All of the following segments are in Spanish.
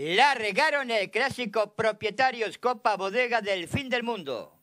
La regaron el clásico Propietarios Copa Bodega del Fin del Mundo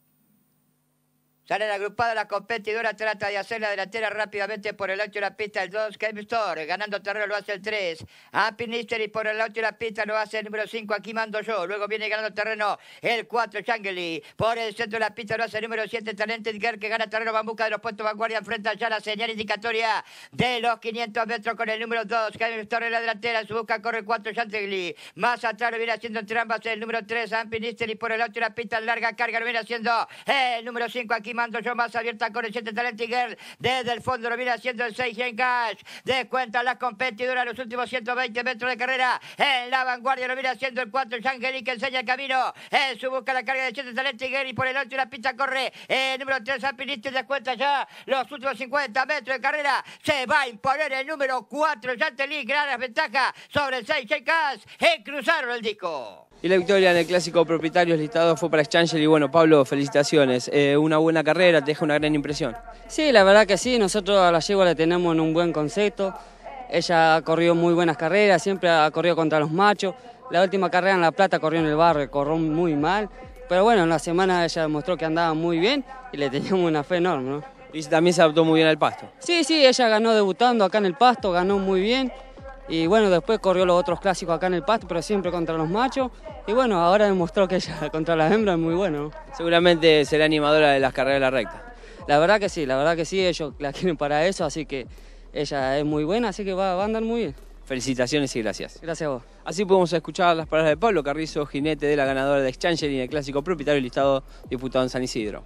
la agrupada la competidora trata de hacer la delantera rápidamente por el 8 de la pista el 2, Game Store. Ganando terreno lo hace el 3. Happy y por el 8 de la pista lo hace el número 5, aquí mando yo. Luego viene ganando terreno el 4, Changeli Por el centro de la pista lo hace el número 7, Talented Girl, que gana terreno Bambuca de los puestos vanguardia. Enfrenta ya la señal indicatoria de los 500 metros con el número 2, Kevin Store en la delantera. Su busca corre el 4, Changeli Más atrás lo viene haciendo entre el número 3, Happy y por el 8 de la pista larga carga. Lo viene haciendo el número 5, aquí mando yo más abierta con el 7 Talent Girl. Desde el fondo lo viene haciendo el 6 en cash. Descuenta las competidoras los últimos 120 metros de carrera. En la vanguardia lo viene haciendo el 4 Shangeli que enseña el camino. En su busca la carga del 7 Talent Girl y por el 8 la pista corre. El número 3 Alpinista descuenta ya los últimos 50 metros de carrera. Se va a imponer el número 4 Chantelí. Gran ventaja sobre el 6 en cash. Y cruzaron el disco. Y la victoria en el clásico propietarios listado fue para Exchanger y bueno, Pablo, felicitaciones. Eh, una buena carrera, te deja una gran impresión. Sí, la verdad que sí, nosotros a la yegua la tenemos en un buen concepto. Ella ha corrido muy buenas carreras, siempre ha corrido contra los machos. La última carrera en La Plata corrió en el barrio, corrió muy mal. Pero bueno, en la semana ella demostró que andaba muy bien y le teníamos una fe enorme. Y también se adaptó muy bien al pasto. Sí, sí, ella ganó debutando acá en el pasto, ganó muy bien. Y bueno, después corrió los otros clásicos acá en el pasto, pero siempre contra los machos. Y bueno, ahora demostró que ella contra las hembras es muy bueno. Seguramente será animadora de las carreras de la recta. La verdad que sí, la verdad que sí, ellos la quieren para eso, así que ella es muy buena, así que va, a andar muy bien. Felicitaciones y gracias. Gracias a vos. Así podemos escuchar las palabras de Pablo Carrizo, jinete de la ganadora de Exchanger y el clásico propietario listado diputado en San Isidro.